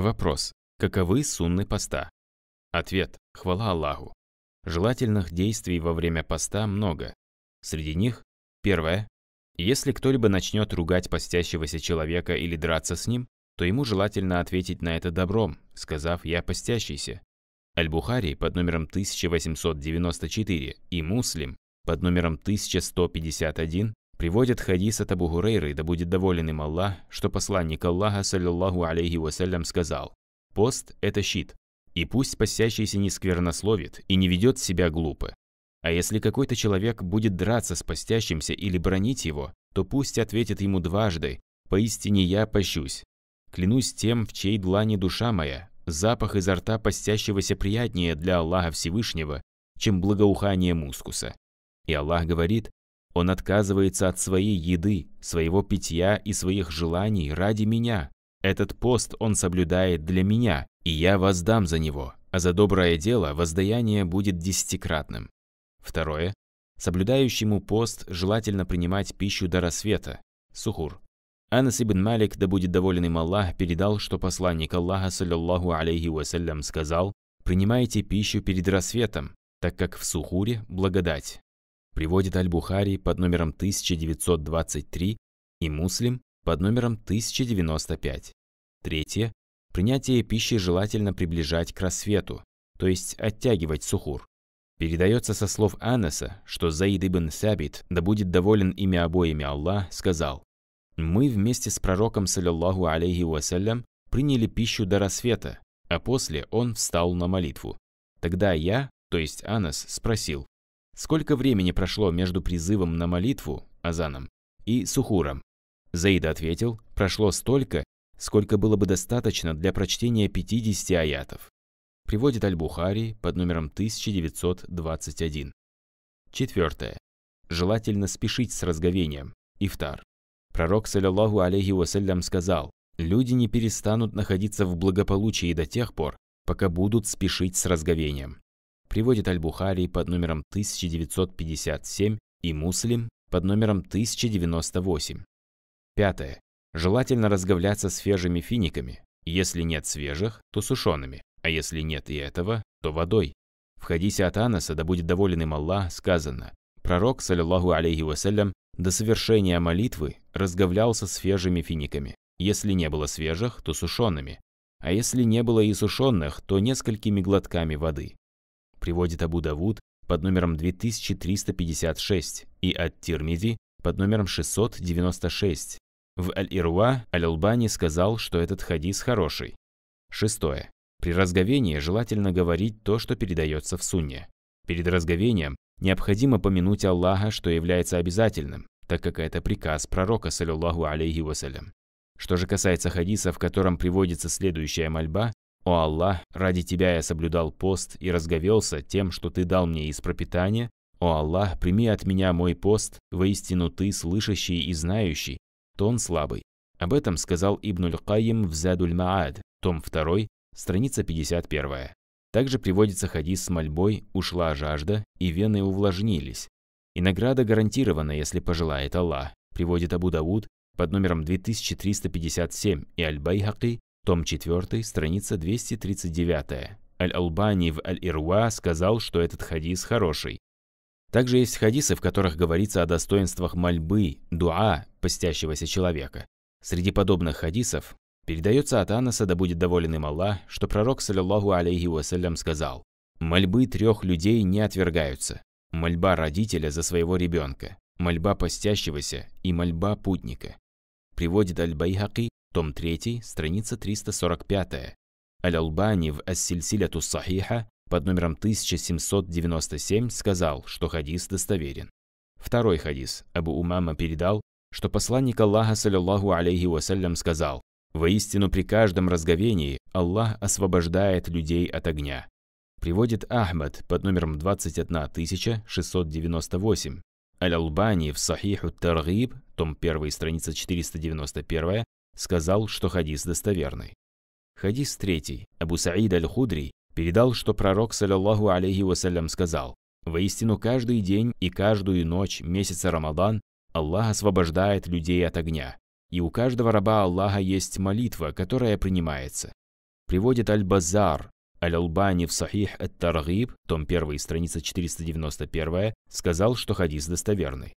Вопрос. Каковы сунны поста? Ответ. Хвала Аллаху. Желательных действий во время поста много. Среди них первое. Если кто-либо начнет ругать постящегося человека или драться с ним, то ему желательно ответить на это добром, сказав «я постящийся». Аль-Бухари под номером 1894 и Муслим под номером 1151 Приводит хадис от Абу Гурейры, да будет доволен им Аллах, что посланник Аллаха, саллиллаху алейхи вассалям, сказал «Пост – это щит, и пусть постящийся не сквернословит и не ведет себя глупо. А если какой-то человек будет драться с постящимся или бронить его, то пусть ответит ему дважды «Поистине я пощусь». Клянусь тем, в чьей длани душа моя, запах изо рта постящегося приятнее для Аллаха Всевышнего, чем благоухание мускуса. И Аллах говорит, он отказывается от своей еды, своего питья и своих желаний ради меня. Этот пост он соблюдает для меня, и я воздам за него, а за доброе дело воздаяние будет десятикратным. Второе. Соблюдающему пост желательно принимать пищу до рассвета. Сухур. Анас ибн Малик, да будет доволен им Аллах, передал, что посланник Аллаха, саллиллаху алейхи вассалям, сказал, «Принимайте пищу перед рассветом, так как в сухуре – благодать, приводит Аль-Бухари под номером 1923 и Муслим под номером 1095. Третье. Принятие пищи желательно приближать к рассвету, то есть оттягивать сухур. Передается со слов Анаса, что Заид ибн Сабит, да будет доволен ими обоими Аллах, сказал «Мы вместе с пророком, саллиллаху алейхи вассалям, приняли пищу до рассвета, а после он встал на молитву. Тогда я, то есть Анас, спросил, Сколько времени прошло между призывом на молитву, азаном, и сухуром? Заида ответил, прошло столько, сколько было бы достаточно для прочтения 50 аятов. Приводит Аль-Бухари под номером 1921. Четвертое. Желательно спешить с разговением. Ифтар. Пророк, саллиллаху алейхи вассалям, сказал, «Люди не перестанут находиться в благополучии до тех пор, пока будут спешить с разговением приводит Аль-Бухари под номером 1957 и Муслим под номером 1098. Пятое. Желательно разговляться свежими финиками. Если нет свежих, то сушеными, а если нет и этого, то водой. В хадисе от Анаса, да будет доволен им Аллах, сказано, пророк, саллиллаху алейхи вассалям, до совершения молитвы разговлялся свежими финиками. Если не было свежих, то сушеными, а если не было и сушеных, то несколькими глотками воды приводит Абу Давуд под номером 2356 и от тирмиди под номером 696. В Аль-Ирва Аль-Албани сказал, что этот хадис хороший. Шестое. При разговении желательно говорить то, что передается в сунне. Перед разговением необходимо помянуть Аллаха, что является обязательным, так как это приказ пророка, саллиллаху алейхи вассалям. Что же касается хадиса, в котором приводится следующая мольба, «О Аллах, ради Тебя я соблюдал пост и разговелся тем, что Ты дал мне из пропитания. О Аллах, прими от меня мой пост, воистину Ты слышащий и знающий, тон слабый». Об этом сказал Ибнуль Каим в Задуль Маад, том 2, страница 51. Также приводится хадис с мольбой «Ушла жажда, и вены увлажнились». И награда гарантирована, если пожелает Аллах, приводит Абу Дауд под номером 2357 и аль Байхакли. Том 4, страница 239. Аль-Албани в аль Ируа сказал, что этот хадис хороший. Также есть хадисы, в которых говорится о достоинствах мольбы, дуа, постящегося человека. Среди подобных хадисов передается от Анаса, да будет доволен им Аллах, что пророк, саллиллаху алейхи вассалям, сказал «Мольбы трех людей не отвергаются. Мольба родителя за своего ребенка, мольба постящегося и мольба путника». Приводит Аль-Байхаки том 3, страница 345. Аль-Албани в Ас-Сильсиляту Сахиха под номером 1797 сказал, что хадис достоверен. Второй хадис Абу Умама передал, что посланник Аллаха, саллиллаху алейхи вассалям, сказал, «Воистину при каждом разговении Аллах освобождает людей от огня». Приводит Ахмад под номером 21698. Аль-Албани в Сахиху Таргиб, том 1, страница 491, сказал, что хадис достоверный. Хадис третий. Абу Саид аль-Худри передал, что пророк, саллиллаху алейхи вассалям, сказал, «Воистину каждый день и каждую ночь месяца Рамадан Аллах освобождает людей от огня, и у каждого раба Аллаха есть молитва, которая принимается». Приводит Аль-Базар, Аль-Албани в Сахих Ат-Таргиб, том 1, страница 491, сказал, что хадис достоверный.